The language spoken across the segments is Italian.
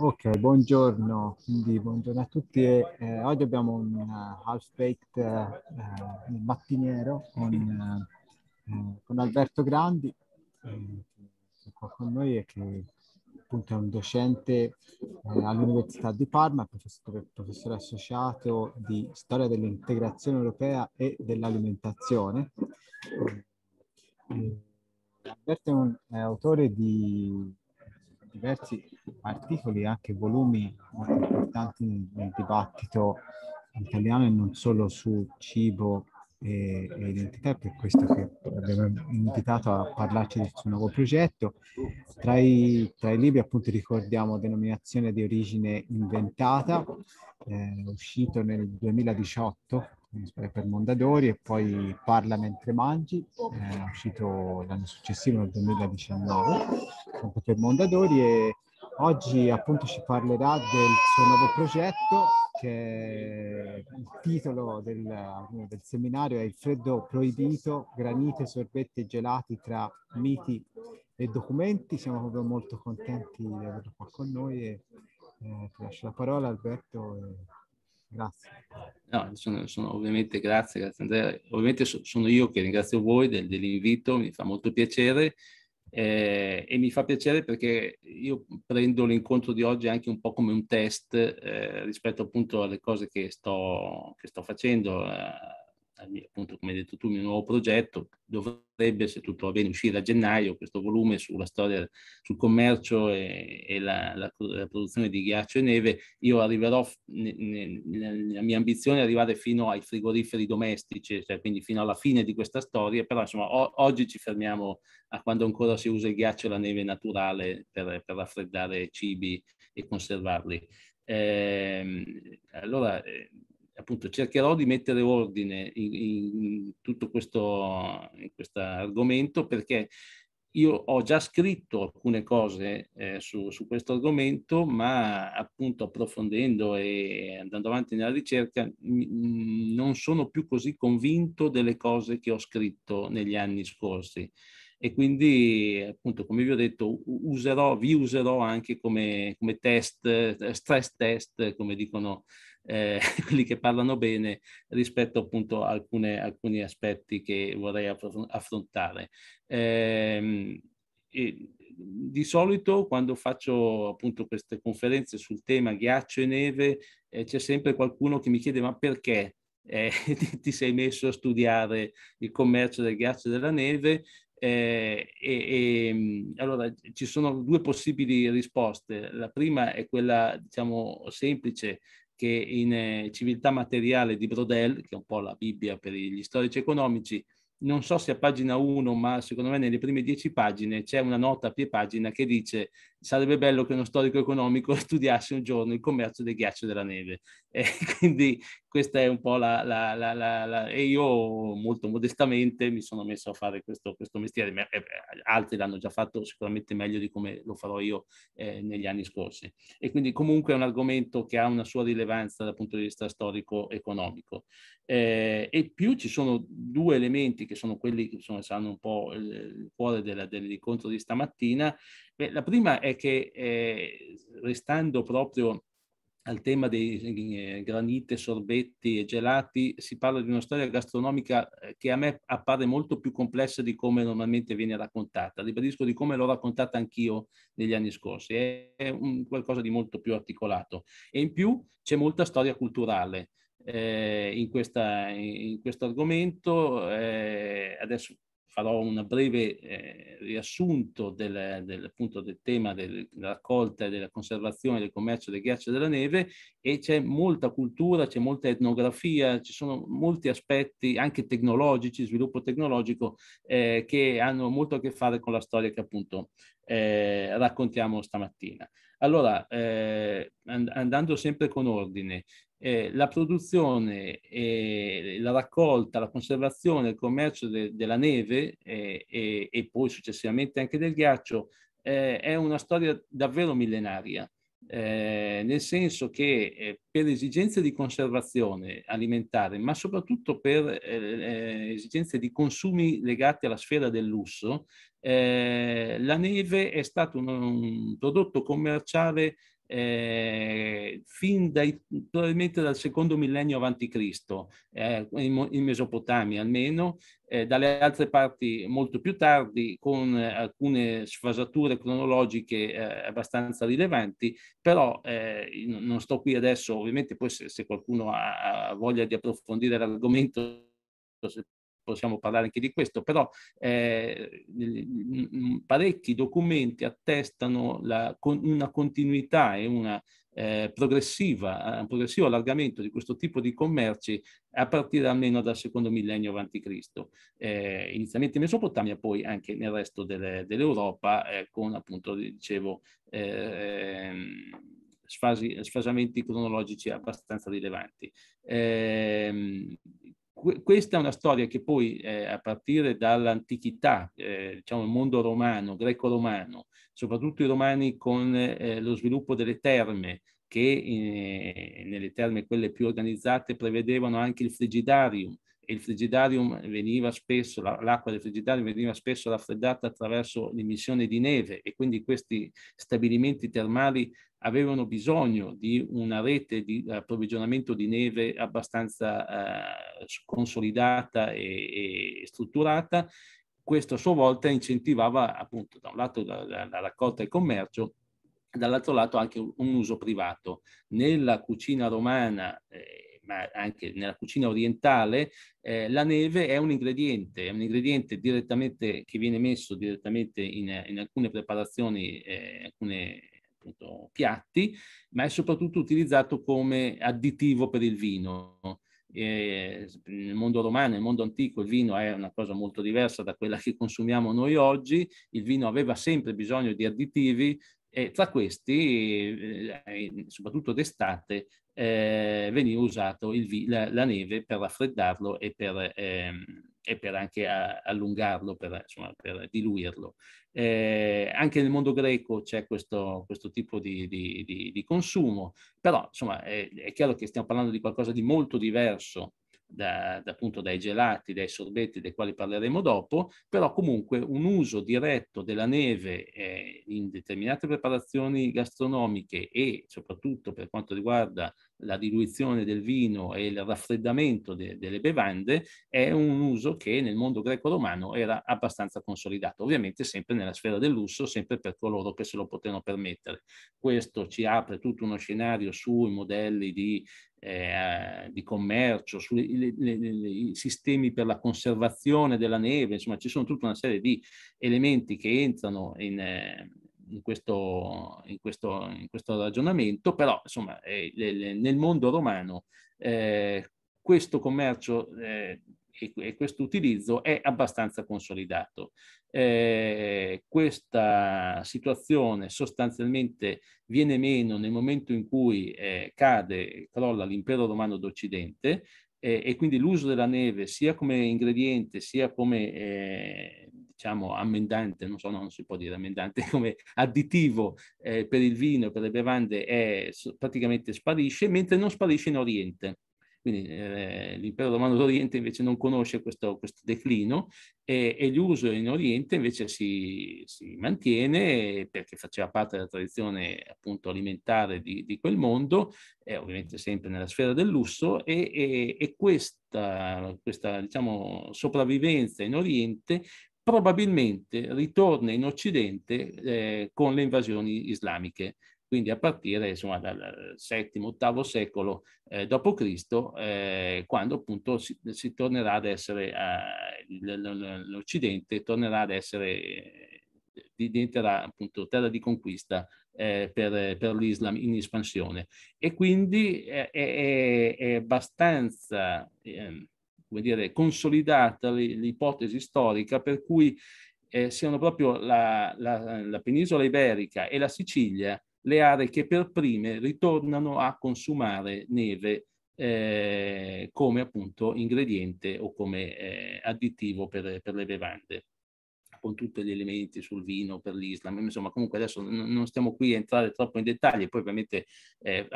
Ok, buongiorno. Quindi, buongiorno a tutti. Eh, oggi abbiamo un uh, house baked uh, mattiniero con, uh, con, Alberto Grandi, che è qua con noi e che appunto è un docente eh, all'Università di Parma, professore, professore associato di storia dell'integrazione europea e dell'alimentazione. Alberto è un è autore di diversi articoli e anche volumi molto importanti nel dibattito italiano e non solo su cibo e, e identità, per questo che abbiamo invitato a parlarci del suo nuovo progetto. Tra i, tra i libri appunto ricordiamo Denominazione di origine inventata, eh, uscito nel 2018 per Mondadori e poi Parla mentre mangi, eh, uscito l'anno successivo nel 2019 con Pietro Mondadori e oggi appunto ci parlerà del suo nuovo progetto che il titolo del, del seminario è Il freddo proibito, granite, sorbette e gelati tra miti e documenti. Siamo proprio molto contenti di averlo qua con noi e eh, ti lascio la parola Alberto. E... Grazie. No, sono, sono, ovviamente grazie, grazie Andrea. Ovviamente so, sono io che ringrazio voi del, dell'invito, mi fa molto piacere eh, e mi fa piacere perché io prendo l'incontro di oggi anche un po' come un test eh, rispetto appunto alle cose che sto, che sto facendo, eh, mio, appunto come hai detto tu, il mio nuovo progetto dovrebbe, se tutto va bene, uscire a gennaio questo volume sulla storia, sul commercio e, e la, la, la, produzione di ghiaccio e neve. Io arriverò, ne, la mia ambizione è arrivare fino ai frigoriferi domestici, cioè quindi fino alla fine di questa storia, però insomma o, oggi ci fermiamo a quando ancora si usa il ghiaccio e la neve naturale per, per raffreddare cibi e conservarli. Eh, allora, eh, appunto, cercherò di mettere ordine in, in tutto questo in argomento perché io ho già scritto alcune cose eh, su, su, questo argomento, ma appunto approfondendo e andando avanti nella ricerca non sono più così convinto delle cose che ho scritto negli anni scorsi e quindi appunto come vi ho detto userò, vi userò anche come, come test, eh, stress test come dicono eh, quelli che parlano bene rispetto appunto a alcune, alcuni aspetti che vorrei affrontare. Eh, di solito quando faccio appunto queste conferenze sul tema ghiaccio e neve eh, c'è sempre qualcuno che mi chiede ma perché eh, ti, sei messo a studiare il commercio del ghiaccio e della neve eh, e, e, allora ci sono due possibili risposte. La prima è quella, diciamo, semplice che in eh, Civiltà materiale di Brodel, che è un po' la Bibbia per gli storici economici, non so se a pagina 1, ma secondo me nelle prime 10 pagine c'è una nota a piè pagina che dice sarebbe bello che uno storico economico studiasse un giorno il commercio del ghiaccio e della neve. E quindi questa è un po' la, la, la, la... E io molto modestamente mi sono messo a fare questo, questo mestiere, eh, altri l'hanno già fatto sicuramente meglio di come lo farò io eh, negli anni scorsi. E quindi comunque è un argomento che ha una sua rilevanza dal punto di vista storico-economico. Eh, e più ci sono due elementi che sono quelli che sono, saranno un po' il, il cuore della, dell'incontro di stamattina, Beh, la prima è che eh, restando proprio al tema dei eh, granite, sorbetti e gelati, si parla di una storia gastronomica eh, che a me appare molto più complessa di come normalmente viene raccontata. Ribadisco di come l'ho raccontata anch'io negli anni scorsi. È un, qualcosa di molto più articolato. E in più c'è molta storia culturale. Eh, in, in questo argomento. Eh, adesso farò un breve eh, riassunto del, del, appunto, del tema del, della raccolta e della conservazione del commercio del ghiaccio e della neve e c'è molta cultura, c'è molta etnografia, ci sono molti aspetti anche tecnologici, sviluppo tecnologico eh, che hanno molto a che fare con la storia che appunto eh, raccontiamo stamattina. Allora, eh, andando sempre con ordine, eh, la produzione, eh, la raccolta, la conservazione, il commercio de- della neve eh, e poi successivamente anche del ghiaccio eh, è una storia davvero millenaria. Eh, nel senso che eh, per esigenze di conservazione alimentare, ma soprattutto per eh, eh, esigenze di consumi legati alla sfera del lusso, eh, la neve è stato un, un prodotto commerciale eh, fin dai, probabilmente dal secondo millennio avanti Cristo, eh, in, in, Mesopotamia almeno, eh, dalle altre parti molto più tardi, con eh, alcune sfasature cronologiche eh, abbastanza rilevanti, però eh, non sto qui adesso, ovviamente poi se, se qualcuno ha, ha voglia di approfondire l'argomento se possiamo parlare anche di questo, però eh, mm, parecchi documenti attestano la, con una continuità e una eh, progressiva, eh, un progressivo allargamento di questo tipo di commerci a partire almeno dal secondo millennio a.C. Eh, inizialmente in Mesopotamia, poi anche nel resto delle, dell'Europa eh, con appunto, dicevo, ehm, sfasi, sfasamenti cronologici abbastanza rilevanti. Ehm, questa è una storia che poi eh, a partire dall'antichità, eh, diciamo il mondo romano, greco-romano, soprattutto i romani con eh, lo sviluppo delle terme, che eh, nelle terme quelle più organizzate prevedevano anche il frigidarium, e il frigidarium veniva spesso, l'acqua del frigidarium veniva spesso raffreddata attraverso l'emissione di neve e quindi questi stabilimenti termali avevano bisogno di una rete di eh, approvvigionamento di neve abbastanza eh, consolidata e, e strutturata. Questo a sua volta incentivava appunto da un lato la, la, la raccolta e il commercio dall'altro lato anche un uso privato. Nella cucina romana eh, ma anche nella cucina orientale, eh, la neve è un ingrediente, è un ingrediente direttamente che viene messo direttamente in, in alcune preparazioni, eh, alcune appunto, piatti, ma è soprattutto utilizzato come additivo per il vino. Eh, nel mondo romano, nel mondo antico, il vino è una cosa molto diversa da quella che consumiamo noi oggi. Il vino aveva sempre bisogno di additivi e tra questi, eh, eh, soprattutto d'estate, eh, veniva usato il, la, la, neve per raffreddarlo e per, ehm, e per anche a, allungarlo, per, insomma, per diluirlo. Eh, anche nel mondo greco c'è questo, questo tipo di, di, di, di, consumo, però insomma, è, è chiaro che stiamo parlando di qualcosa di molto diverso da, da, appunto dai gelati, dai sorbetti, dei quali parleremo dopo, però comunque un uso diretto della neve eh, in determinate preparazioni gastronomiche e soprattutto per quanto riguarda la diluizione del vino e il raffreddamento de, delle bevande è un uso che nel mondo greco-romano era abbastanza consolidato, ovviamente sempre nella sfera del lusso, sempre per coloro che se lo potevano permettere. Questo ci apre tutto uno scenario sui modelli di, eh, di commercio, sui sistemi per la conservazione della neve, insomma ci sono tutta una serie di elementi che entrano in... Eh, in questo, in questo, in questo ragionamento, però insomma eh, nel mondo romano eh, questo commercio eh, e, questo utilizzo è abbastanza consolidato. Eh, questa situazione sostanzialmente viene meno nel momento in cui eh, cade crolla l'impero romano d'Occidente eh, e quindi l'uso della neve sia come ingrediente sia come eh, diciamo, ammendante, non so, non si può dire ammendante, come additivo eh, per il vino e per le bevande è, praticamente sparisce, mentre non sparisce in Oriente. Quindi eh, l'impero romano d'Oriente invece non conosce questo, questo declino e, e, l'uso in Oriente invece si, si, mantiene perché faceva parte della tradizione appunto alimentare di, di quel mondo, eh, ovviamente sempre nella sfera del lusso e, e, e questa, questa diciamo, sopravvivenza in Oriente probabilmente ritorna in Occidente eh, con le invasioni islamiche. Quindi a partire insomma, dal eh, VII-VIII secolo eh, d.C., eh, quando appunto si, si tornerà ad essere, eh, l'Occidente tornerà ad essere, eh, diventerà appunto terra di conquista eh, per, per l'Islam in espansione. E quindi è, è, è abbastanza... Ehm, come dire, consolidata l'ipotesi storica per cui eh, siano proprio la, la, la penisola iberica e la Sicilia le aree che per prime ritornano a consumare neve eh, come appunto ingrediente o come eh, additivo per, per le bevande con tutti gli elementi sul vino per l'Islam, insomma comunque adesso non stiamo qui a entrare troppo in dettagli, poi ovviamente, eh,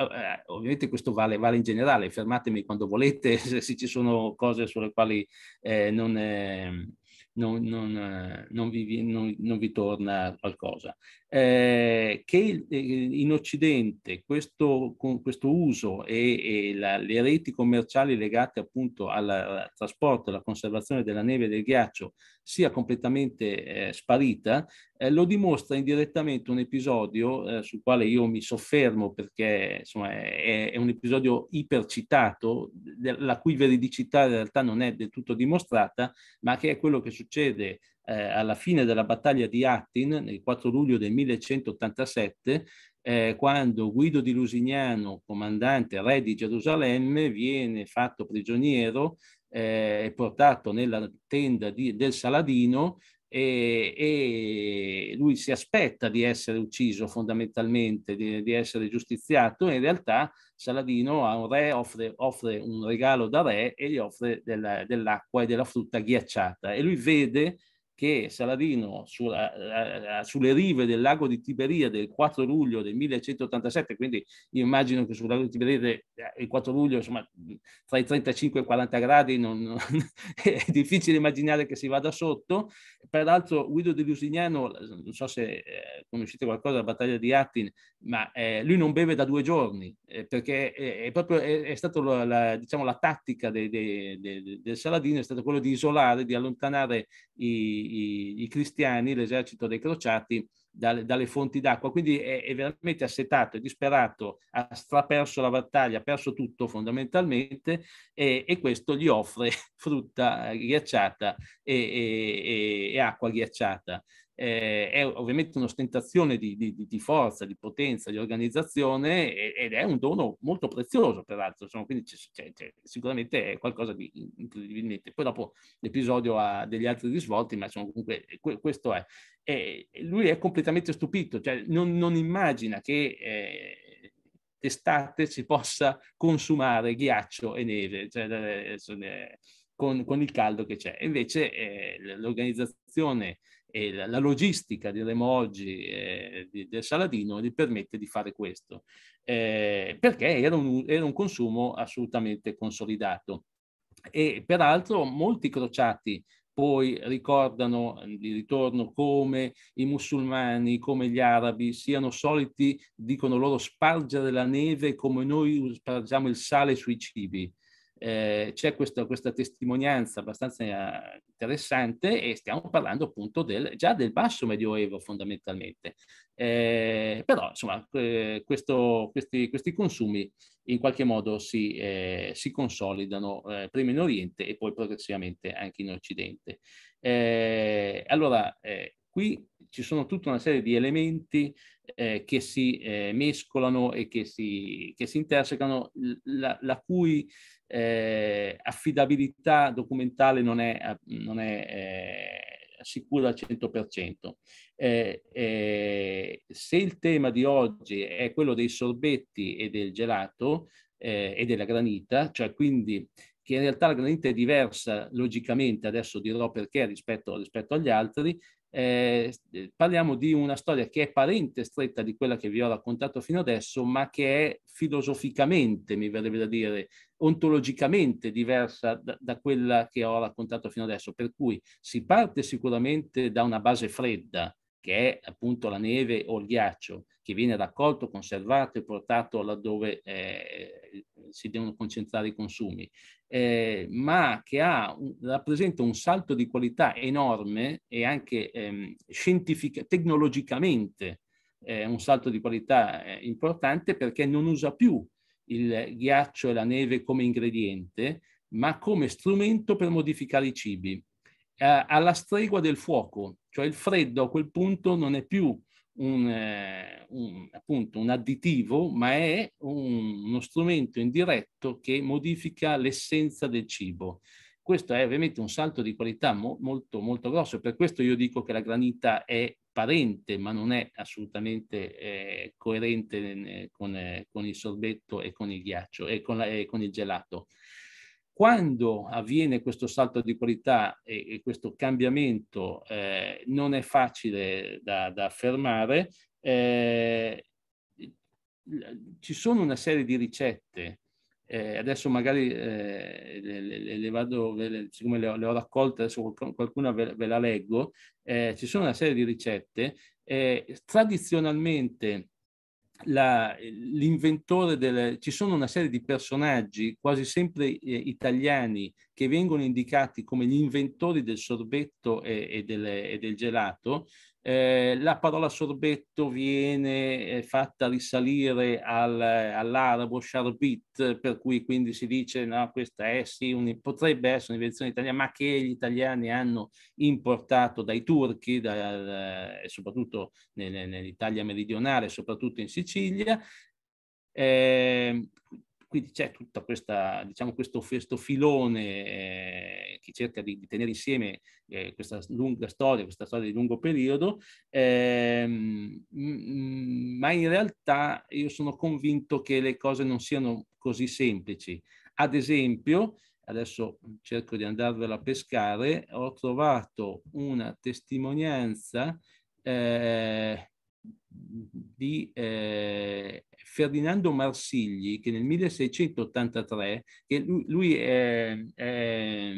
ovviamente questo vale, vale, in generale, fermatemi quando volete se, se ci sono cose sulle quali eh, non, ehm, eh, non, non, vi, non vi torna qualcosa. Eh, che eh, in Occidente questo, questo uso e, e la, le reti commerciali legate appunto al, trasporto e alla conservazione della neve e del ghiaccio sia completamente eh, sparita, eh, lo dimostra indirettamente un episodio eh, sul quale io mi soffermo perché insomma, è, è un episodio ipercitato, la cui veridicità in realtà non è del tutto dimostrata, ma che è quello che succede eh, alla fine della battaglia di Attin, nel 4 luglio del 1187, eh, quando Guido di Lusignano, comandante re di Gerusalemme, viene fatto prigioniero eh, e eh, portato nella tenda di, del Saladino e, e, lui si aspetta di essere ucciso fondamentalmente, di, di essere giustiziato, in realtà Saladino a un re offre, offre, un regalo da re e gli offre della, dell'acqua e della frutta ghiacciata e lui vede che Saladino sulla, sulle rive del lago di Tiberia del 4 luglio del 1187, quindi io immagino che sul lago di Tiberia eh, il 4 luglio, insomma, tra i 35 e i 40 gradi non, non, è difficile immaginare che si vada sotto. Peraltro Guido di Lusignano, non so se eh, conoscete qualcosa della battaglia di Attin, ma eh, lui non beve da due giorni, eh, perché è, proprio è, è stata la, la, diciamo, la tattica de, de, de, del Saladino, è stata quella di isolare, di allontanare i i, i cristiani, l'esercito dei crociati, dalle, dalle, fonti d'acqua. Quindi è, è, veramente assetato, è disperato, ha straperso la battaglia, ha perso tutto fondamentalmente e, e questo gli offre frutta ghiacciata e, e, e acqua ghiacciata eh, è ovviamente un'ostentazione di, di, di, forza, di potenza, di organizzazione ed è un dono molto prezioso peraltro, insomma, quindi c'è, c'è, c'è, sicuramente è qualcosa di incredibilmente. Poi dopo l'episodio ha degli altri risvolti, ma insomma, comunque eh, que, questo è. E lui è completamente stupito, cioè non, non immagina che... Eh, d'estate si possa consumare ghiaccio e neve cioè, eh, con, con, il caldo che c'è. Invece eh, l'organizzazione e la, logistica, diremo oggi, eh, di, del Saladino gli permette di fare questo, eh, perché era un, era un consumo assolutamente consolidato. E peraltro molti crociati poi ricordano di ritorno come i musulmani, come gli arabi siano soliti, dicono loro, spargere la neve come noi spargiamo il sale sui cibi eh, c'è questo, questa testimonianza abbastanza eh, interessante e stiamo parlando appunto del, già del basso medioevo fondamentalmente. Eh, però insomma eh, questo, questi, questi, consumi in qualche modo si, eh, si consolidano eh, prima in Oriente e poi progressivamente anche in Occidente. allora qui ci sono tutta una serie di elementi eh, che si eh, mescolano e che si, che si intersecano, la, la cui eh, affidabilità documentale non è, non è eh, sicura al 100%. Eh, eh, se il tema di oggi è quello dei sorbetti e del gelato e della granita, cioè quindi che in realtà la granita è diversa logicamente, adesso dirò perché rispetto, rispetto agli altri, eh, parliamo di una storia che è parente stretta di quella che vi ho raccontato fino adesso, ma che è filosoficamente, mi verrebbe da dire, ontologicamente diversa da, da quella che ho raccontato fino adesso. Per cui si parte sicuramente da una base fredda, che è appunto la neve o il ghiaccio, che viene raccolto, conservato e portato laddove eh, si devono concentrare i consumi, eh, ma che ha, rappresenta un salto di qualità enorme e anche ehm, tecnologicamente eh, un salto di qualità eh, importante perché non usa più il ghiaccio e la neve come ingrediente, ma come strumento per modificare i cibi eh, alla stregua del fuoco, cioè il freddo a quel punto non è più un, eh, un, appunto un additivo, ma è un, uno strumento indiretto che modifica l'essenza del cibo. Questo è ovviamente un salto di qualità mo, molto, molto grosso, per questo io dico che la granita è parente, ma non è assolutamente eh, coerente eh, con, eh, con, il sorbetto e con il ghiaccio e con, la, e con il gelato. Quando avviene questo salto di qualità e, e questo cambiamento eh, non è facile da, da affermare, eh, ci sono una serie di ricette. Eh, adesso magari eh, le, le, le, vado, le, siccome le, ho raccolte, adesso qualcuna ve, ve la leggo. Eh, ci sono una serie di ricette. Eh, tradizionalmente la, l'inventore del... Ci sono una serie di personaggi, quasi sempre eh, italiani, che vengono indicati come gli inventori del sorbetto e, e, del, e del, gelato, eh, la parola sorbetto viene eh, fatta risalire al, all'arabo sharbit, per cui quindi si dice no, questa è sì, un, potrebbe essere un'invenzione italiana, ma che gli italiani hanno importato dai turchi, dal, eh, soprattutto nell'Italia meridionale, soprattutto in Sicilia. Eh, quindi c'è tutto diciamo, questo, questo filone eh, che cerca di, di tenere insieme eh, questa lunga storia, questa storia di lungo periodo, ehm, ma in realtà io sono convinto che le cose non siano così semplici. Ad esempio, adesso cerco di andarvela a pescare, ho trovato una testimonianza eh, di eh, Ferdinando Marsigli che nel 1683, che lui, lui è, è,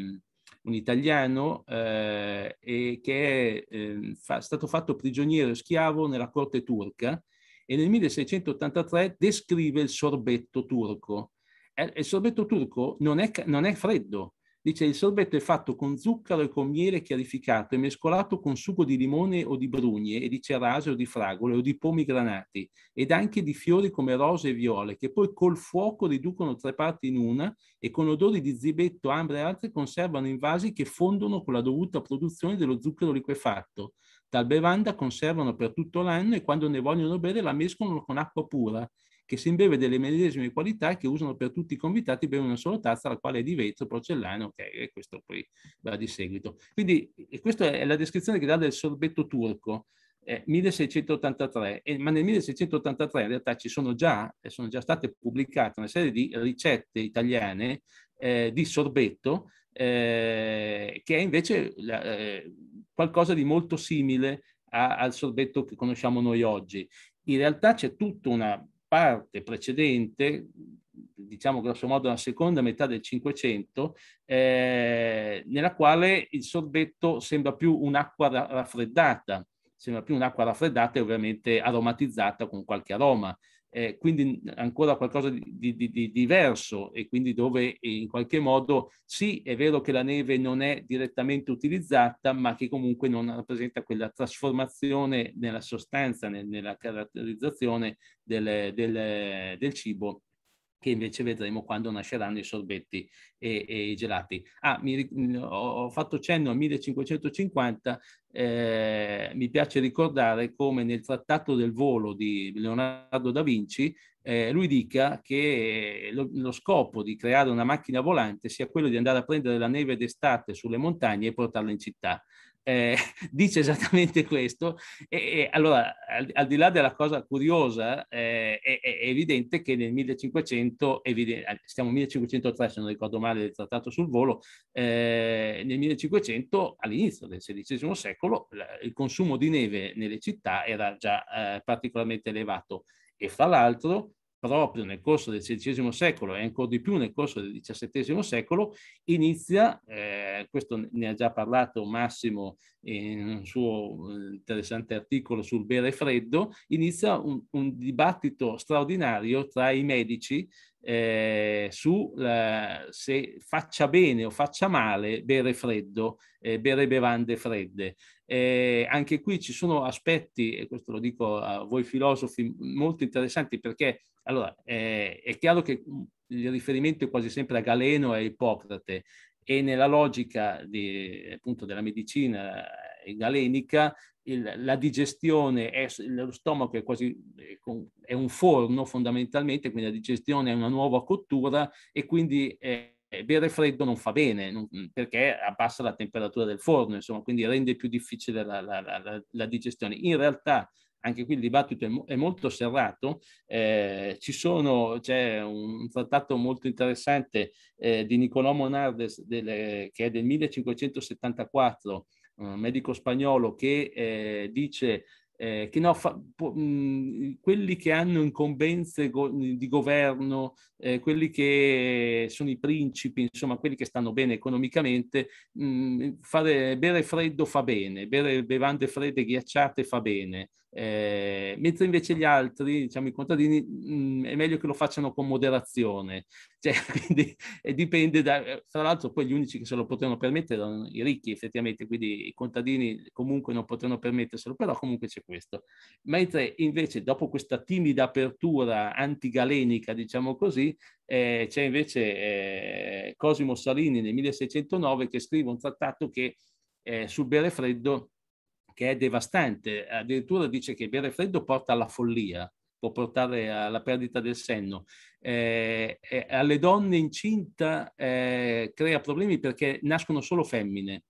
un italiano eh, e che è eh, fa, stato fatto prigioniero e schiavo nella corte turca e nel 1683 descrive il sorbetto turco. Eh, il sorbetto turco non è, non è freddo, Dice il sorbetto è fatto con zucchero e con miele chiarificato e mescolato con sugo di limone o di brugne e di cerase o di fragole o di pomi granati ed anche di fiori come rose e viole che poi col fuoco riducono tre parti in una e con odori di zibetto, ambre e altre conservano in vasi che fondono con la dovuta produzione dello zucchero liquefatto. Tal bevanda conservano per tutto l'anno e quando ne vogliono bere la mescolano con acqua pura che si imbeve delle medesime qualità che usano per tutti i convitati per una sola tazza, la quale è di vetro, porcellana, ok, e questo poi va di seguito. Quindi questa è la descrizione che dà del sorbetto turco. Eh, 1683, eh, ma nel 1683 in realtà ci sono già, sono già state pubblicate una serie di ricette italiane eh, di sorbetto, eh, che è invece eh, qualcosa di molto simile a, al sorbetto che conosciamo noi oggi. In realtà c'è tutta una parte precedente, diciamo grosso modo la seconda metà del Cinquecento, eh, nella quale il sorbetto sembra più un'acqua raffreddata, sembra più un'acqua raffreddata e ovviamente aromatizzata con qualche aroma eh, quindi ancora qualcosa di, di, di, di, diverso e quindi dove eh, in qualche modo sì è vero che la neve non è direttamente utilizzata ma che comunque non rappresenta quella trasformazione nella sostanza, nel, nella caratterizzazione del, del, del cibo che invece vedremo quando nasceranno i sorbetti e, e i gelati. Ah, mi, mm, ho fatto cenno al 1550, eh, mi piace ricordare come nel trattato del volo di Leonardo da Vinci eh, lui dica che lo, lo, scopo di creare una macchina volante sia quello di andare a prendere la neve d'estate sulle montagne e portarla in città eh, dice esattamente questo e, e allora al, al, di là della cosa curiosa eh, è, è, evidente che nel 1500 evidente, eh, stiamo 1503 se non ricordo male del trattato sul volo eh, nel 1500 all'inizio del XVI secolo il consumo di neve nelle città era già eh, particolarmente elevato e fra l'altro proprio nel corso del XVI secolo e ancora di più nel corso del XVII secolo, inizia, eh, questo ne ha già parlato Massimo in un suo eh, interessante articolo sul bere freddo, inizia un, un dibattito straordinario tra i medici eh, su eh, se faccia bene o faccia male bere freddo, eh, bere bevande fredde. Eh, anche qui ci sono aspetti, e questo lo dico a voi filosofi, molto interessanti perché allora, eh, è chiaro che mm, il riferimento è quasi sempre a Galeno e a Ippocrate e nella logica di, appunto, della medicina galenica il, la digestione, è, lo stomaco è quasi è un forno fondamentalmente, quindi la digestione è una nuova cottura e quindi... Eh, bere eh, freddo non fa bene non, perché abbassa la temperatura del forno, insomma, quindi rende più difficile la, la, la, la digestione. In realtà anche qui il dibattito è, mo- è molto serrato, eh, sono, c'è un trattato molto interessante eh, di Nicolò Monardes del, che è del 1574, un medico spagnolo che eh, dice eh, che no, fa, po, mh, quelli che hanno incombenze go, di governo, eh, quelli che sono i principi, insomma, quelli che stanno bene economicamente, mh, fare, bere freddo fa bene, bere bevande fredde ghiacciate fa bene. Eh, mentre invece gli altri, diciamo i contadini, mh, mm, è meglio che lo facciano con moderazione, cioè, quindi eh, dipende da, eh, tra l'altro poi gli unici che se lo potevano permettere erano i ricchi effettivamente, quindi i contadini comunque non potevano permetterselo, però comunque c'è questo. Mentre invece dopo questa timida apertura antigalenica, diciamo così, eh, c'è invece eh, Cosimo Salini nel 1609 che scrive un trattato che eh, sul bere freddo che è devastante. Addirittura dice che bere freddo porta alla follia, può portare alla perdita del senno. Eh, eh, alle donne incinta eh, crea problemi perché nascono solo femmine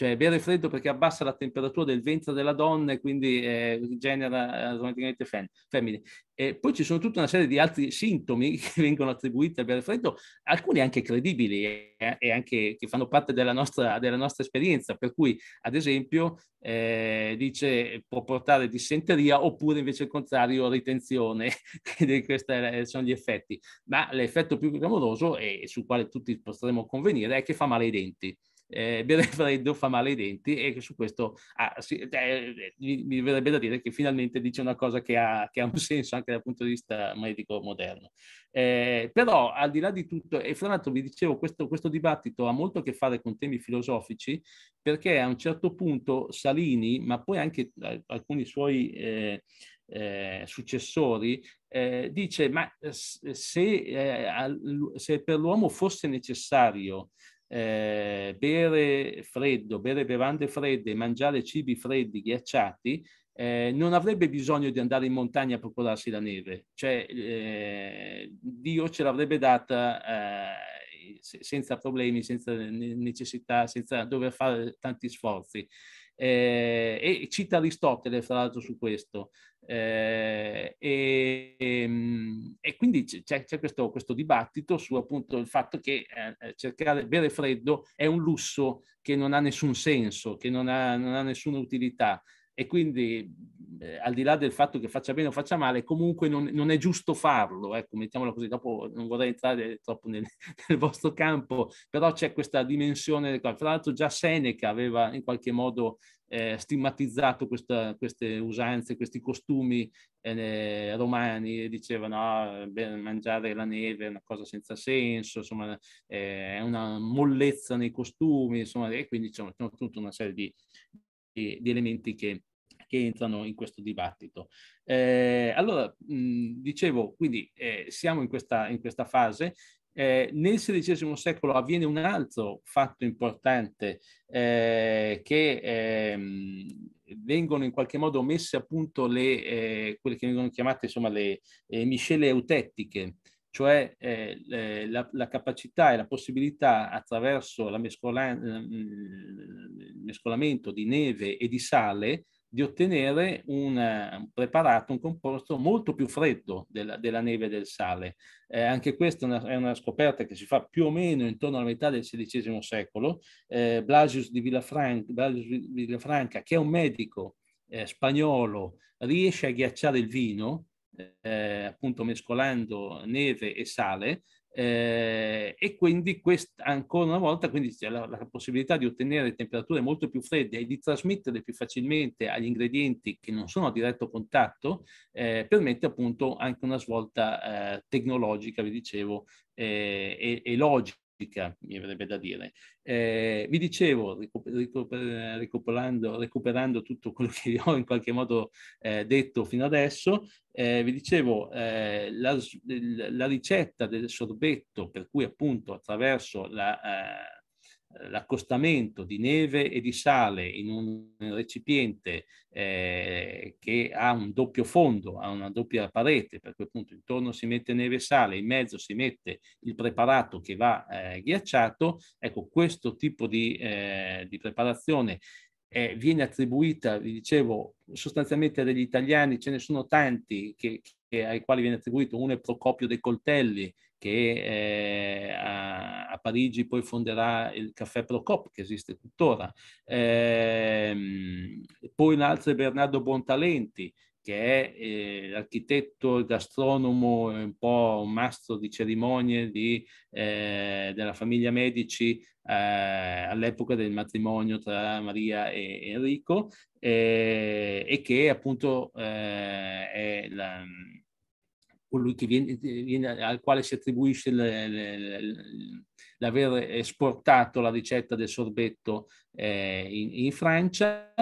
cioè bere freddo perché abbassa la temperatura del ventre della donna e quindi eh, genera eh, automaticamente fem- femmine. E poi ci sono tutta una serie di altri sintomi che vengono attribuiti al bere freddo, alcuni anche credibili eh, e anche che fanno parte della nostra, della nostra esperienza, per cui ad esempio eh, dice può portare dissenteria oppure invece il contrario ritenzione, questi sono gli effetti. Ma l'effetto più clamoroso e sul quale tutti potremmo convenire è che fa male ai denti eh, bere freddo fa male ai denti e su questo ah, sì, eh, mi, mi, verrebbe da dire che finalmente dice una cosa che ha, che ha, un senso anche dal punto di vista medico moderno. Eh, però al di là di tutto, e fra l'altro vi dicevo, questo, questo dibattito ha molto a che fare con temi filosofici perché a un certo punto Salini, ma poi anche eh, alcuni suoi... Eh, eh, successori, eh, dice ma se, eh, se per l'uomo fosse necessario eh, bere freddo, bere bevande fredde, mangiare cibi freddi, ghiacciati, eh, non avrebbe bisogno di andare in montagna a procurarsi la neve, cioè eh, Dio ce l'avrebbe data eh, senza problemi, senza necessità, senza dover fare tanti sforzi. Eh, e cita Aristotele, fra l'altro, su questo. Eh, e, ehm, e, quindi c'è, c'è questo, questo, dibattito su appunto il fatto che eh, eh, cercare bere freddo è un lusso che non ha nessun senso, che non ha, non ha nessuna utilità e quindi eh, al di là del fatto che faccia bene o faccia male, comunque non, non è giusto farlo, ecco, mettiamola così, dopo non vorrei entrare troppo nel, nel vostro campo, però c'è questa dimensione, Fra l'altro già Seneca aveva in qualche modo eh, stigmatizzato questa, queste usanze, questi costumi eh, romani e dicevano ah, mangiare la neve è una cosa senza senso, insomma eh, è una mollezza nei costumi, insomma, e quindi c'è tutta una serie di, di, di elementi che, che entrano in questo dibattito. Eh, allora, mh, dicevo, quindi eh, siamo in questa, in questa fase eh, nel XVI secolo avviene un altro fatto importante eh, che ehm, vengono in qualche modo messe a punto le, eh, quelle che vengono chiamate insomma, le miscele eutettiche, cioè eh, la, la, capacità e la possibilità attraverso il mescola, mm, mescolamento di neve e di sale di ottenere un, eh, preparato, un composto molto più freddo della, della neve e del sale. Eh, anche questa è una, è una, scoperta che si fa più o meno intorno alla metà del XVI secolo. Eh, Blasius di Villafranca, che è un medico eh, spagnolo, riesce a ghiacciare il vino, eh, appunto mescolando neve e sale, eh, e quindi quest, ancora una volta quindi c'è la, la, possibilità di ottenere temperature molto più fredde e di trasmetterle più facilmente agli ingredienti che non sono a diretto contatto eh, permette appunto anche una svolta eh, tecnologica, vi dicevo, eh, e, e, logica mi avrebbe da dire. Eh, vi dicevo, recuperando, recuperando, tutto quello che ho in qualche modo eh, detto fino adesso, eh, vi dicevo, eh, la, la, ricetta del sorbetto, per cui appunto attraverso la eh, l'accostamento di neve e di sale in un recipiente eh, che ha un doppio fondo, ha una doppia parete, per cui appunto intorno si mette neve e sale, in mezzo si mette il preparato che va eh, ghiacciato, ecco questo tipo di, eh, di preparazione eh, viene attribuita, vi dicevo, sostanzialmente degli italiani, ce ne sono tanti che, che, ai quali viene attribuito, uno è Procopio dei Coltelli, che eh, a, a, Parigi poi fonderà il caffè Procop, che esiste tuttora, ehm, poi altro è Bernardo Bontalenti, che è eh, l'architetto, gastronomo, un po' un mastro di cerimonie di, eh, della famiglia Medici eh, all'epoca del matrimonio tra Maria e Enrico eh, e che appunto eh, è la, colui che viene, eh, viene, al quale si attribuisce l'aver esportato la ricetta del sorbetto eh, in, in, Francia,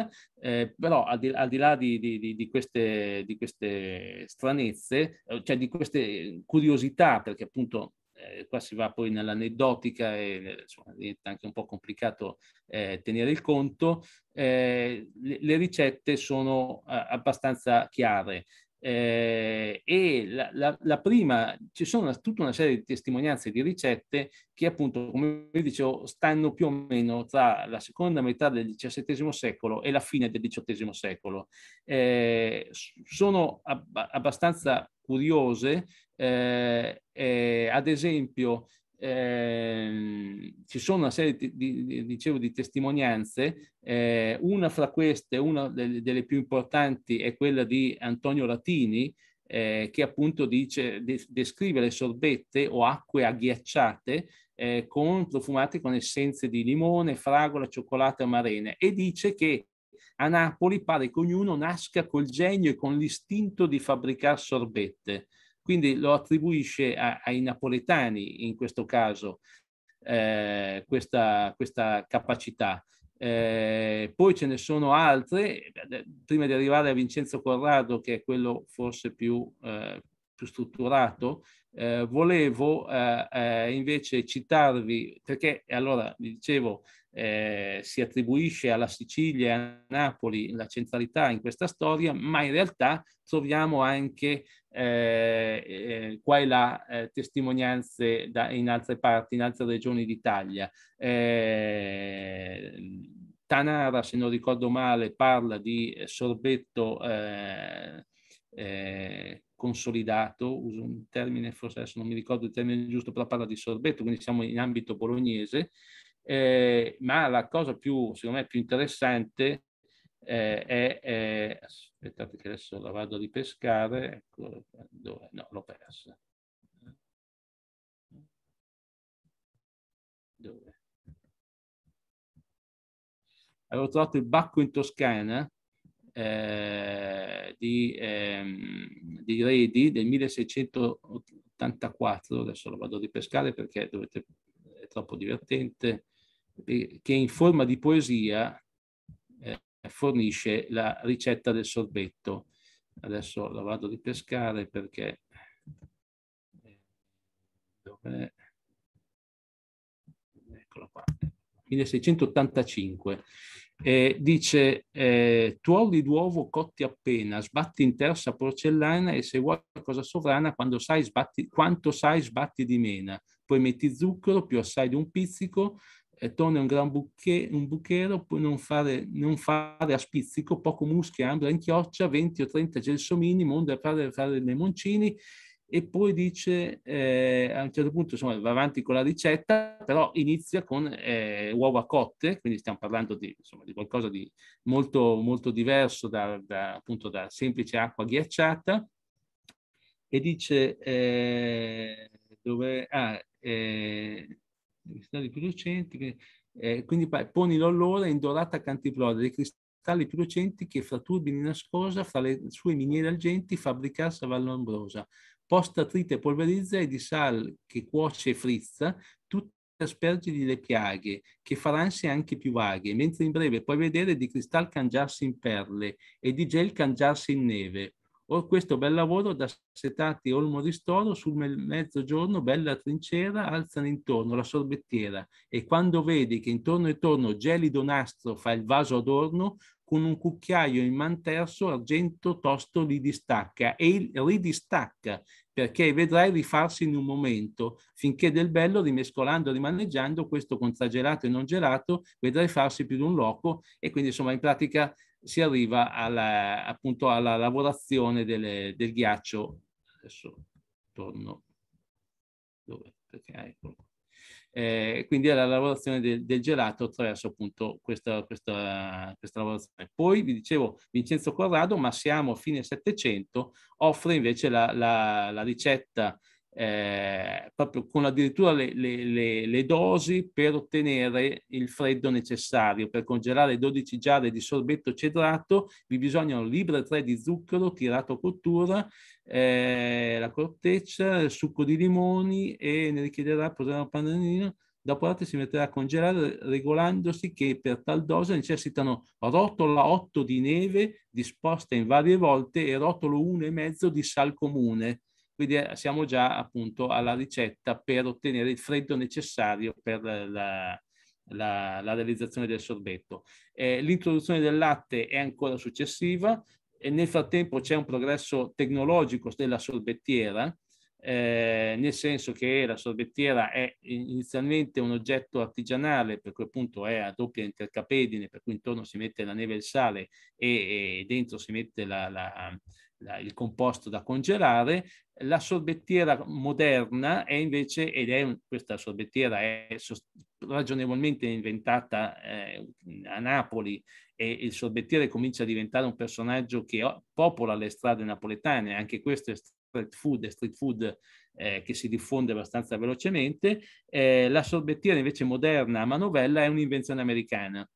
eh, però al di, al di là di, di, di, queste, di queste stranezze, eh, cioè di queste curiosità, perché appunto eh, qua si va poi nell'aneddotica e insomma, diventa anche un po' complicato eh, tenere il conto, eh, le, le, ricette sono eh, abbastanza chiare. Eh, e la, la, la, prima, ci sono una, tutta una serie di testimonianze di ricette che appunto, come vi dicevo, stanno più o meno tra la seconda metà del XVII secolo e la fine del XVIII secolo. Eh, sono ab- abbastanza curiose, eh, eh ad esempio eh, ci sono una serie di, di, dicevo, di testimonianze, eh, una fra queste, una delle, delle, più importanti è quella di Antonio Latini, eh, che appunto dice, de, descrive le sorbette o acque agghiacciate eh, con, profumate con essenze di limone, fragola, cioccolato e amarene e dice che a Napoli pare che ognuno nasca col genio e con l'istinto di fabbricare sorbette. Quindi lo attribuisce a, ai napoletani in questo caso eh, questa, questa, capacità. Eh, poi ce ne sono altre, eh, prima di arrivare a Vincenzo Corrado, che è quello forse più, eh, più strutturato, eh, volevo eh, invece citarvi, perché allora vi dicevo, eh, si attribuisce alla Sicilia e a Napoli la centralità in questa storia, ma in realtà troviamo anche eh, eh, qua e là eh, testimonianze da, in altre parti, in altre regioni d'Italia. Eh, Tanara, se non ricordo male, parla di sorbetto eh, consolidato, uso un termine, forse adesso non mi ricordo il termine giusto, però parla di sorbetto, quindi siamo in ambito bolognese, eh, ma la cosa più, secondo me, più interessante eh, è, è, aspettate che adesso la vado a ripescare, ecco, dove, no, l'ho persa. Dove? Avevo trovato il Bacco in Toscana, eh, di, ehm, di, Redi del 1684, adesso lo vado a ripescare perché dovete, è troppo divertente, che in forma di poesia eh, fornisce la ricetta del sorbetto. Adesso la vado a ripescare perché... Eh, dov'è? Eccola qua. 1685. Eh, dice, eh, tuorli d'uovo cotti appena, sbatti in terza porcellana e se vuoi qualcosa sovrana, quando sai sbatti, quanto sai sbatti di mena, poi metti zucchero più assai di un pizzico, eh, torna un gran bucche, un buchero, poi non fare, non fare a spizzico, poco musche, ambra, chioccia, 20 o 30 gelsomini, mondo a fare, fare limoncini e poi dice eh, a un certo punto insomma va avanti con la ricetta però inizia con eh, uova cotte quindi stiamo parlando di, insomma, di qualcosa di molto molto diverso da, da, appunto da semplice acqua ghiacciata e dice eh, dove ah, eh, cristalli più lucenti, che, eh, quindi ponilo allora in dorata accantiplode dei cristalli più lucenti che fra turbini nascosa, fra le sue miniere argenti, fabbricarsi a Vallombrosa. Posta trita e polverizza e di sal che cuoce e frizza, tutte aspergili le piaghe, che faransi anche più vaghe, mentre in breve puoi vedere di cristal cangiarsi in perle e di gel cangiarsi in neve questo bel lavoro da Setati Olmo di Storo sul mezzogiorno, bella trincera, alzano intorno la sorbettiera e quando vedi che intorno e torno gelido nastro fa il vaso adorno, con un cucchiaio in manterso argento tosto li distacca e ridistacca perché vedrai rifarsi in un momento, finché del bello, rimescolando, rimaneggiando, questo contragelato e non gelato, vedrai farsi più di un loco e quindi insomma in pratica si arriva alla, appunto alla lavorazione delle, del ghiaccio. Adesso torno. Dove? Perché, ah, ecco. Eh, quindi alla lavorazione del, del gelato attraverso appunto questa, questa, questa, lavorazione. Poi vi dicevo Vincenzo Corrado, ma siamo a fine Settecento, offre invece la, la, la ricetta eh, proprio con addirittura le, le, le, le, dosi per ottenere il freddo necessario. Per congelare 12 giarre di sorbetto cedrato vi bisognano libra 3 di zucchero tirato a cottura, eh, la corteccia, il succo di limoni e ne richiederà posare un pandanino. Dopo l'altro si metterà a congelare regolandosi che per tal dose necessitano rotola 8 di neve disposta in varie volte e rotolo 1,5 di sal comune quindi eh, siamo già appunto alla ricetta per ottenere il freddo necessario per la, la, la realizzazione del sorbetto. Eh, l'introduzione del latte è ancora successiva e nel frattempo c'è un progresso tecnologico della sorbettiera, eh, nel senso che la sorbettiera è inizialmente un oggetto artigianale, per cui appunto è a doppia intercapedine, per cui intorno si mette la neve e il sale e, e dentro si mette la, la il composto da congelare, la sorbettiera moderna è invece, ed è questa sorbettiera è ragionevolmente inventata eh, a Napoli e il sorbettiere comincia a diventare un personaggio che popola le strade napoletane, anche questo è street food, è street food eh, che si diffonde abbastanza velocemente, eh, la sorbettiera invece moderna a manovella è un'invenzione americana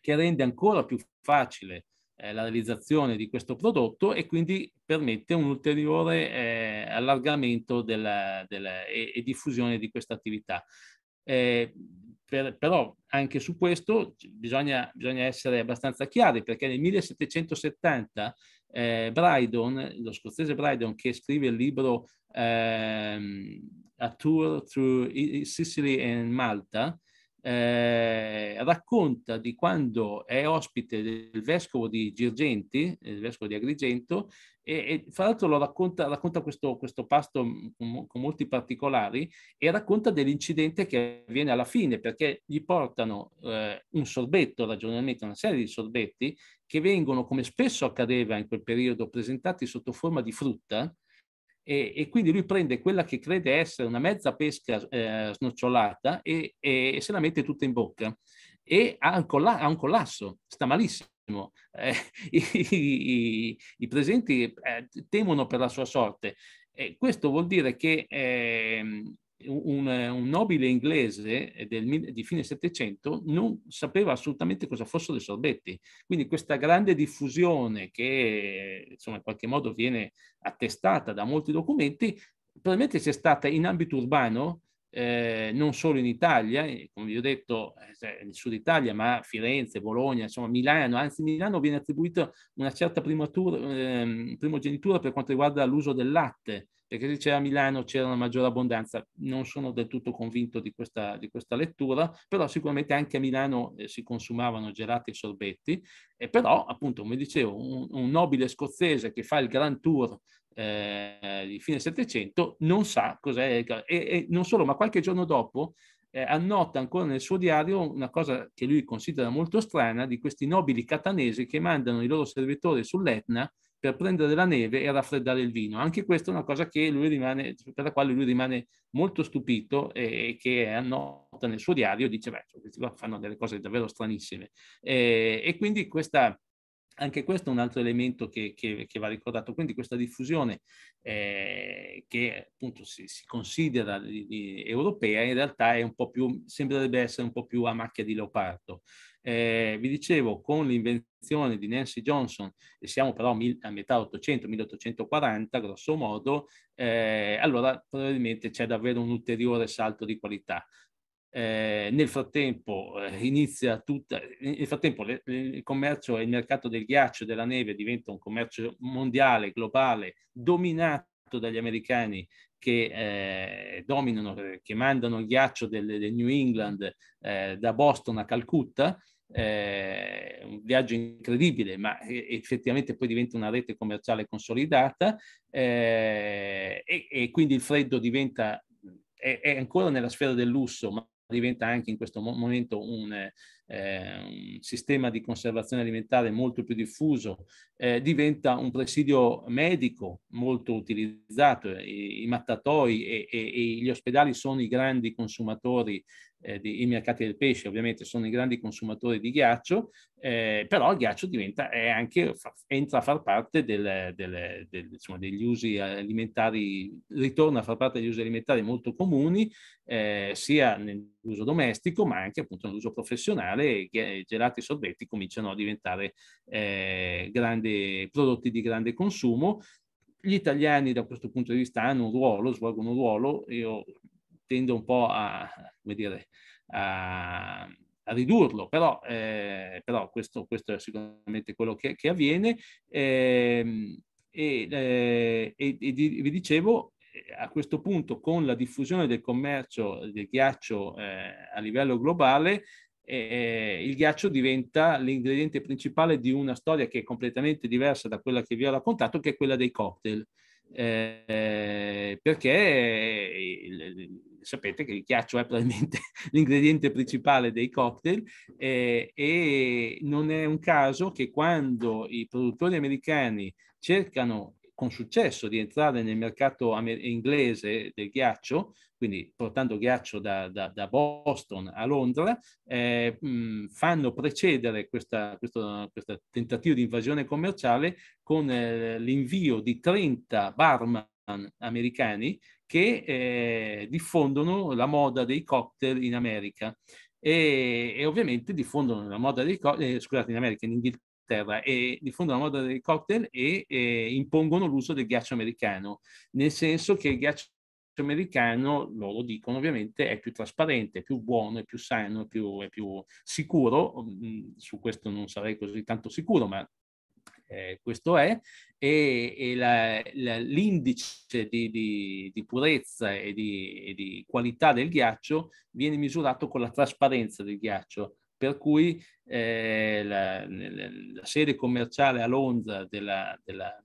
che rende ancora più facile eh, la realizzazione di questo prodotto e quindi permette un ulteriore eh, allargamento della, della, e, e, diffusione di questa attività. Eh, per, però anche su questo bisogna, bisogna, essere abbastanza chiari perché nel 1770 eh, Brydon, lo scozzese Brydon che scrive il libro ehm, A Tour Through Sicily and Malta, eh, racconta di quando è ospite del vescovo di Girgenti, il vescovo di Agrigento, e, e fra l'altro lo racconta, racconta questo, questo, pasto con, con, molti particolari e racconta dell'incidente che avviene alla fine, perché gli portano eh, un sorbetto, ragionalmente una serie di sorbetti, che vengono, come spesso accadeva in quel periodo, presentati sotto forma di frutta, e, e, quindi lui prende quella che crede essere una mezza pesca eh, snocciolata e, e, e, se la mette tutta in bocca e ha un, colla- ha un collasso, sta malissimo. Eh, i, i, i, presenti eh, temono per la sua sorte. E questo vuol dire che ehm, un, eh, un nobile inglese eh, del, di fine Settecento non sapeva assolutamente cosa fossero i sorbetti. Quindi questa grande diffusione che insomma, in qualche modo viene attestata da molti documenti, probabilmente c'è stata in ambito urbano, eh, non solo in Italia, come vi ho detto, eh, cioè, nel sud Italia, ma Firenze, Bologna, insomma Milano, anzi Milano viene attribuita una certa eh, primogenitura per quanto riguarda l'uso del latte perché si diceva a Milano c'era una maggiore abbondanza. Non sono del tutto convinto di questa, di questa lettura, però sicuramente anche a Milano eh, si consumavano gelati e sorbetti, e però appunto, come dicevo, un, un nobile scozzese che fa il Grand Tour eh, di fine Settecento non sa cos'è, e, e non solo, ma qualche giorno dopo eh, annota ancora nel suo diario una cosa che lui considera molto strana di questi nobili catanesi che mandano i loro servitori sull'Etna per prendere la neve e raffreddare il vino. Anche questa è una cosa rimane, per la quale lui rimane molto stupito e, e che annota nel suo diario, dice, beh, cioè, questi qua fanno delle cose davvero stranissime. E, e quindi questa, anche questo è un altro elemento che, che, che va ricordato, quindi questa diffusione eh, che appunto si, si considera di, di europea in realtà è un po' più, sembrerebbe essere un po' più a macchia di leopardo. Eh, vi dicevo, con l'invenzione di Nancy Johnson, e siamo però mil, a metà 800, 1840 grosso modo, eh, allora probabilmente c'è davvero un ulteriore salto di qualità. Eh, nel frattempo eh, inizia tutta, eh, nel frattempo le, le, il commercio e il mercato del ghiaccio e della neve diventa un commercio mondiale, globale, dominato dagli americani che eh, dominano, eh, che mandano il ghiaccio del, del New England eh, da Boston a Calcutta, eh, un viaggio incredibile, ma eh, effettivamente poi diventa una rete commerciale consolidata eh, e, e, quindi il freddo diventa, è, è, ancora nella sfera del lusso, ma diventa anche in questo momento un, eh, un sistema di conservazione alimentare molto più diffuso, eh, diventa un presidio medico molto utilizzato, eh, i, i mattatoi e, e, e, gli ospedali sono i grandi consumatori eh, di, i mercati del pesce ovviamente sono i grandi consumatori di ghiaccio, eh, però il ghiaccio diventa, anche, fa, entra a far parte del, del, del, insomma, degli usi alimentari, ritorna a far parte degli usi alimentari molto comuni, eh, sia nell'uso domestico ma anche appunto nell'uso professionale, e gelati e sorbetti cominciano a diventare eh, grandi, prodotti di grande consumo, gli italiani da questo punto di vista hanno un ruolo, svolgono un ruolo, io tendo un po' a, come dire, a, a ridurlo, però, eh, però questo, questo, è sicuramente quello che, che avviene. Eh, e, eh, e, e, vi dicevo, eh, a questo punto con la diffusione del commercio del ghiaccio eh, a livello globale, eh, eh, il ghiaccio diventa l'ingrediente principale di una storia che è completamente diversa da quella che vi ho raccontato, che è quella dei cocktail. Eh, perché il, sapete che il ghiaccio è probabilmente l'ingrediente principale dei cocktail eh, e non è un caso che quando i produttori americani cercano con successo di entrare nel mercato inglese del ghiaccio, quindi portando ghiaccio da, da, da Boston a Londra, eh, mh, fanno precedere questa, questo, tentativo di invasione commerciale con eh, l'invio di 30 barman americani che eh, diffondono la moda dei cocktail in America e, e ovviamente diffondono la moda dei cocktail, eh, scusate, in America, in Inghilterra e diffondono la moda dei cocktail e, e impongono l'uso del ghiaccio americano, nel senso che il ghiaccio americano, loro dicono ovviamente, è più trasparente, più buono, è più sano, è più, è più sicuro. Mm, su questo non sarei così tanto sicuro, ma eh, questo è, e, e l'indice di, di, di, purezza e di, e di, qualità del ghiaccio viene misurato con la trasparenza del ghiaccio, per cui eh, la, la, sede commerciale a Londra della, della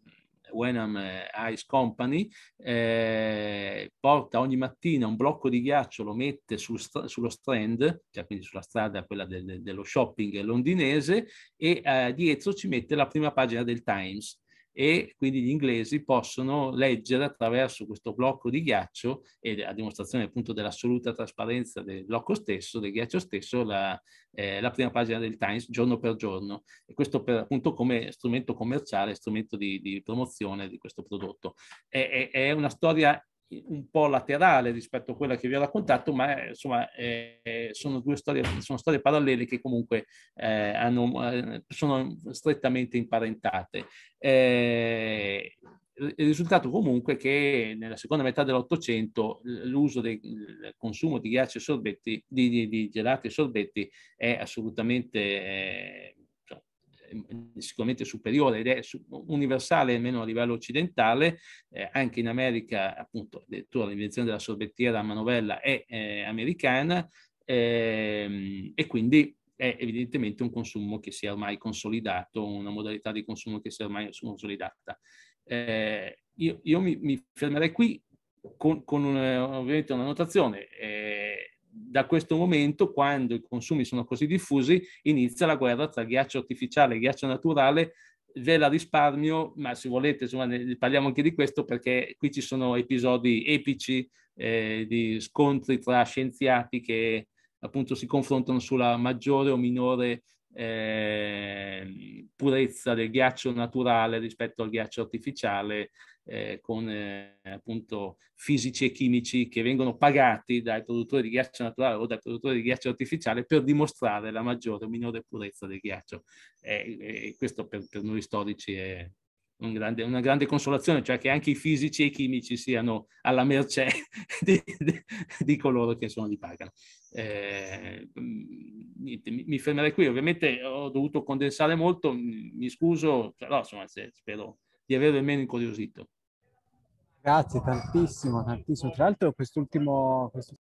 Wenham eh, Ice Company, eh, porta ogni mattina un blocco di ghiaccio, lo mette sul sullo strand, cioè quindi sulla strada quella de- de- dello shopping londinese, e eh, dietro ci mette la prima pagina del Times e quindi gli inglesi possono leggere attraverso questo blocco di ghiaccio e a dimostrazione appunto dell'assoluta trasparenza del blocco stesso, del ghiaccio stesso, la, eh, la, prima pagina del Times giorno per giorno e questo per, appunto come strumento commerciale, strumento di, di promozione di questo prodotto. È, è, è una storia un po' laterale rispetto a quella che vi ho raccontato, ma eh, insomma eh, sono due storie, sono storie parallele che comunque eh, hanno, eh, sono strettamente imparentate. Eh, il risultato comunque è che nella seconda metà dell'Ottocento l'uso del consumo di ghiaccio e sorbetti, di, di, di gelati e sorbetti è assolutamente Ehm, sicuramente superiore ed è universale almeno a livello occidentale, eh, anche in America appunto addirittura l'invenzione della sorbettiera a manovella è eh, americana ehm, e quindi è evidentemente un consumo che si è ormai consolidato, una modalità di consumo che si è ormai consolidata. Eh, io, io mi, mi, fermerei qui con, con un, ovviamente una notazione. Eh, da questo momento, quando i consumi sono così diffusi, inizia la guerra tra ghiaccio artificiale e ghiaccio naturale. Ve la risparmio, ma se volete, insomma, ne, parliamo anche di questo perché qui ci sono episodi epici eh, di scontri tra scienziati che appunto si confrontano sulla maggiore o minore eh, purezza del ghiaccio naturale rispetto al ghiaccio artificiale eh, con eh, appunto fisici e chimici che vengono pagati dai produttori di ghiaccio naturale o dai produttori di ghiaccio artificiale per dimostrare la maggiore o minore purezza del ghiaccio. E, e questo per, per, noi storici è un grande, una grande consolazione, cioè che anche i fisici e i chimici siano alla mercé di, di, di coloro che sono li pagano. Eh, mm, mi, mi, fermerei qui, ovviamente ho dovuto condensare molto, mi scuso, però insomma se, spero di avere meno incuriosito. Grazie tantissimo, tantissimo. Tra l'altro quest'ultimo, quest'ultimo